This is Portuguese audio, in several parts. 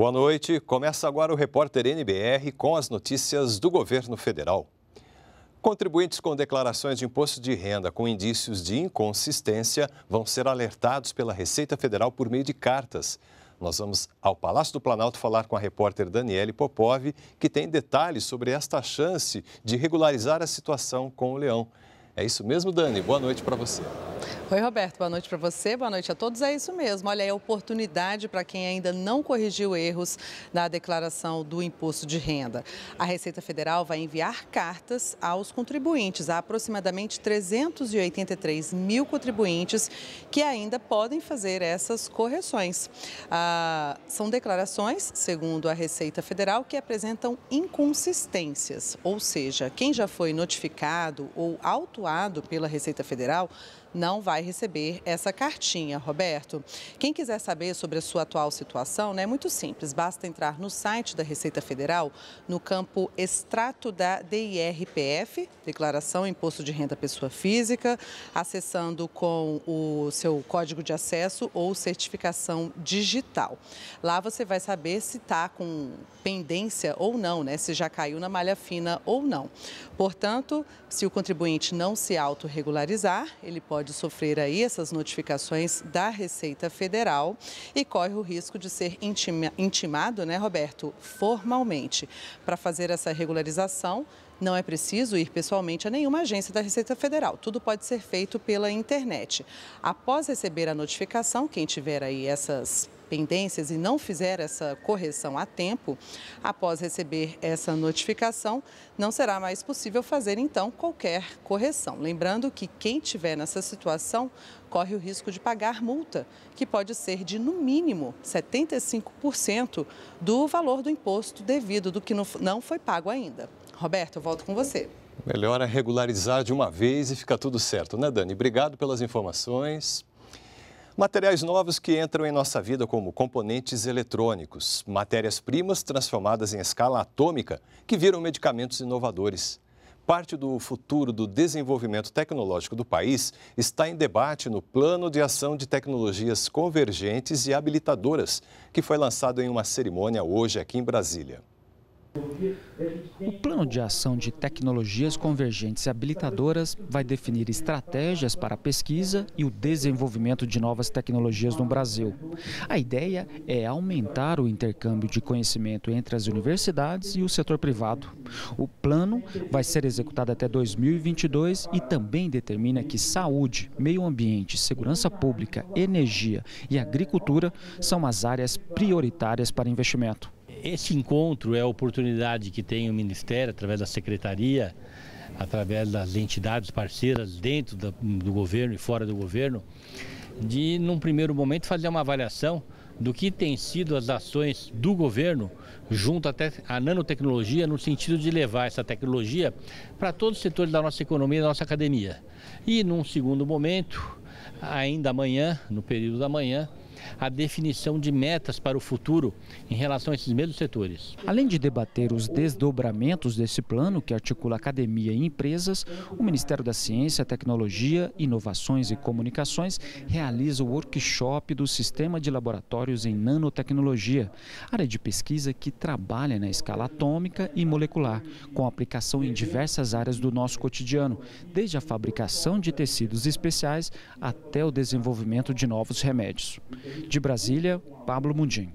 Boa noite. Começa agora o repórter NBR com as notícias do governo federal. Contribuintes com declarações de imposto de renda com indícios de inconsistência vão ser alertados pela Receita Federal por meio de cartas. Nós vamos ao Palácio do Planalto falar com a repórter Daniele Popov, que tem detalhes sobre esta chance de regularizar a situação com o leão. É isso mesmo, Dani? Boa noite para você. Oi, Roberto, boa noite para você, boa noite a todos. É isso mesmo, olha, é oportunidade para quem ainda não corrigiu erros na declaração do imposto de renda. A Receita Federal vai enviar cartas aos contribuintes, a aproximadamente 383 mil contribuintes que ainda podem fazer essas correções. Ah, são declarações, segundo a Receita Federal, que apresentam inconsistências, ou seja, quem já foi notificado ou autuado pela Receita Federal não vai receber essa cartinha, Roberto. Quem quiser saber sobre a sua atual situação, né, é muito simples, basta entrar no site da Receita Federal, no campo Extrato da DIRPF, Declaração Imposto de Renda Pessoa Física, acessando com o seu código de acesso ou certificação digital. Lá você vai saber se está com pendência ou não, né, se já caiu na malha fina ou não. Portanto, se o contribuinte não se autorregularizar, ele pode pode sofrer aí essas notificações da Receita Federal e corre o risco de ser intima, intimado, né, Roberto, formalmente. Para fazer essa regularização, não é preciso ir pessoalmente a nenhuma agência da Receita Federal. Tudo pode ser feito pela internet. Após receber a notificação, quem tiver aí essas pendências e não fizer essa correção a tempo, após receber essa notificação, não será mais possível fazer então qualquer correção. Lembrando que quem tiver nessa situação corre o risco de pagar multa, que pode ser de no mínimo 75% do valor do imposto devido do que não foi pago ainda. Roberto, eu volto com você. Melhor é regularizar de uma vez e fica tudo certo, né, Dani? Obrigado pelas informações. Materiais novos que entram em nossa vida, como componentes eletrônicos, matérias-primas transformadas em escala atômica, que viram medicamentos inovadores. Parte do futuro do desenvolvimento tecnológico do país está em debate no Plano de Ação de Tecnologias Convergentes e Habilitadoras, que foi lançado em uma cerimônia hoje aqui em Brasília. O plano de ação de tecnologias convergentes e habilitadoras vai definir estratégias para a pesquisa e o desenvolvimento de novas tecnologias no Brasil. A ideia é aumentar o intercâmbio de conhecimento entre as universidades e o setor privado. O plano vai ser executado até 2022 e também determina que saúde, meio ambiente, segurança pública, energia e agricultura são as áreas prioritárias para investimento. Este encontro é a oportunidade que tem o Ministério, através da Secretaria, através das entidades parceiras dentro da, do governo e fora do governo, de, num primeiro momento, fazer uma avaliação do que tem sido as ações do governo junto até à nanotecnologia no sentido de levar essa tecnologia para todos os setores da nossa economia e da nossa academia. E num segundo momento, ainda amanhã, no período da manhã, a definição de metas para o futuro em relação a esses mesmos setores. Além de debater os desdobramentos desse plano, que articula academia e empresas, o Ministério da Ciência, Tecnologia, Inovações e Comunicações realiza o workshop do Sistema de Laboratórios em Nanotecnologia, área de pesquisa que trabalha na escala atômica e molecular, com aplicação em diversas áreas do nosso cotidiano, desde a fabricação de tecidos especiais até o desenvolvimento de novos remédios. De Brasília, Pablo Mundim.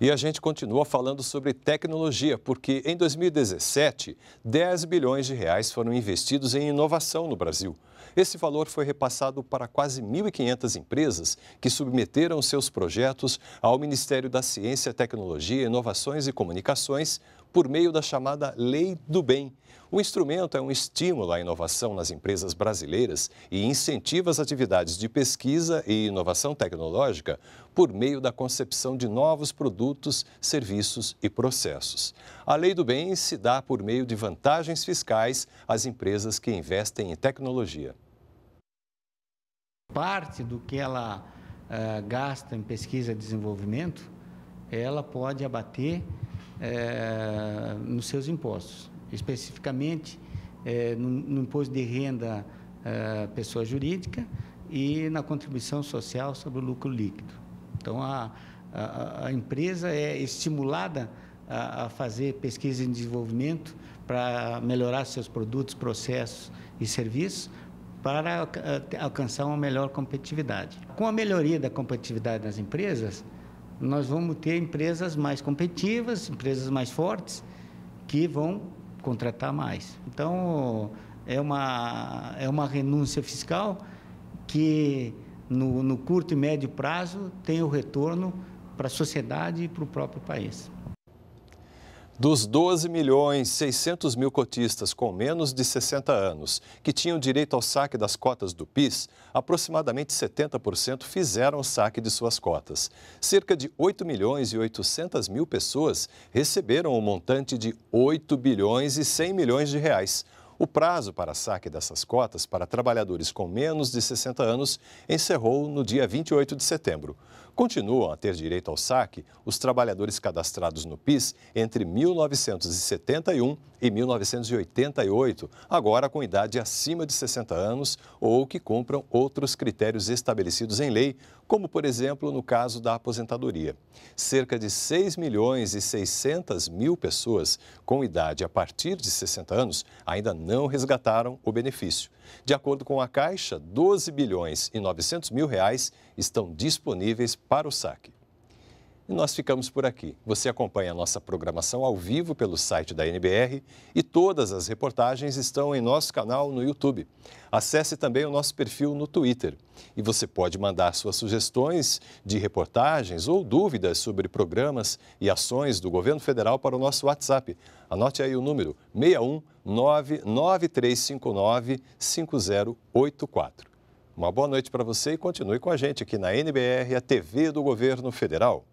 E a gente continua falando sobre tecnologia, porque em 2017, 10 bilhões de reais foram investidos em inovação no Brasil. Esse valor foi repassado para quase 1.500 empresas que submeteram seus projetos ao Ministério da Ciência, Tecnologia, Inovações e Comunicações por meio da chamada Lei do Bem. O instrumento é um estímulo à inovação nas empresas brasileiras e incentiva as atividades de pesquisa e inovação tecnológica por meio da concepção de novos produtos, serviços e processos. A Lei do Bem se dá por meio de vantagens fiscais às empresas que investem em tecnologia. Parte do que ela uh, gasta em pesquisa e desenvolvimento, ela pode abater é, nos seus impostos, especificamente é, no, no, imposto de renda é, pessoa jurídica e na contribuição social sobre o lucro líquido. Então, a, a, a empresa é estimulada a, a fazer pesquisa e desenvolvimento para melhorar seus produtos, processos e serviços, para alcançar uma melhor competitividade. Com a melhoria da competitividade das empresas, nós vamos ter empresas mais competitivas, empresas mais fortes, que vão contratar mais. Então, é uma, é uma renúncia fiscal que, no, no curto e médio prazo, tem o retorno para a sociedade e para o próprio país. Dos 12 milhões 600 mil cotistas com menos de 60 anos que tinham direito ao saque das cotas do PIS, aproximadamente 70% fizeram o saque de suas cotas. Cerca de 8 milhões e 800 mil pessoas receberam o um montante de 8 bilhões e 100 milhões de reais. O prazo para saque dessas cotas para trabalhadores com menos de 60 anos encerrou no dia 28 de setembro. Continuam a ter direito ao saque os trabalhadores cadastrados no PIS entre 1971 e 1988, agora com idade acima de 60 anos ou que cumpram outros critérios estabelecidos em lei, como, por exemplo, no caso da aposentadoria. Cerca de 6 milhões e 600 mil pessoas com idade a partir de 60 anos ainda não resgataram o benefício. De acordo com a Caixa, 12 bilhões e 900 mil reais estão disponíveis para o saque. E nós ficamos por aqui. Você acompanha a nossa programação ao vivo pelo site da NBR e todas as reportagens estão em nosso canal no YouTube. Acesse também o nosso perfil no Twitter. E você pode mandar suas sugestões de reportagens ou dúvidas sobre programas e ações do governo federal para o nosso WhatsApp. Anote aí o número 61 99359 5084. Uma boa noite para você e continue com a gente aqui na NBR, a TV do Governo Federal.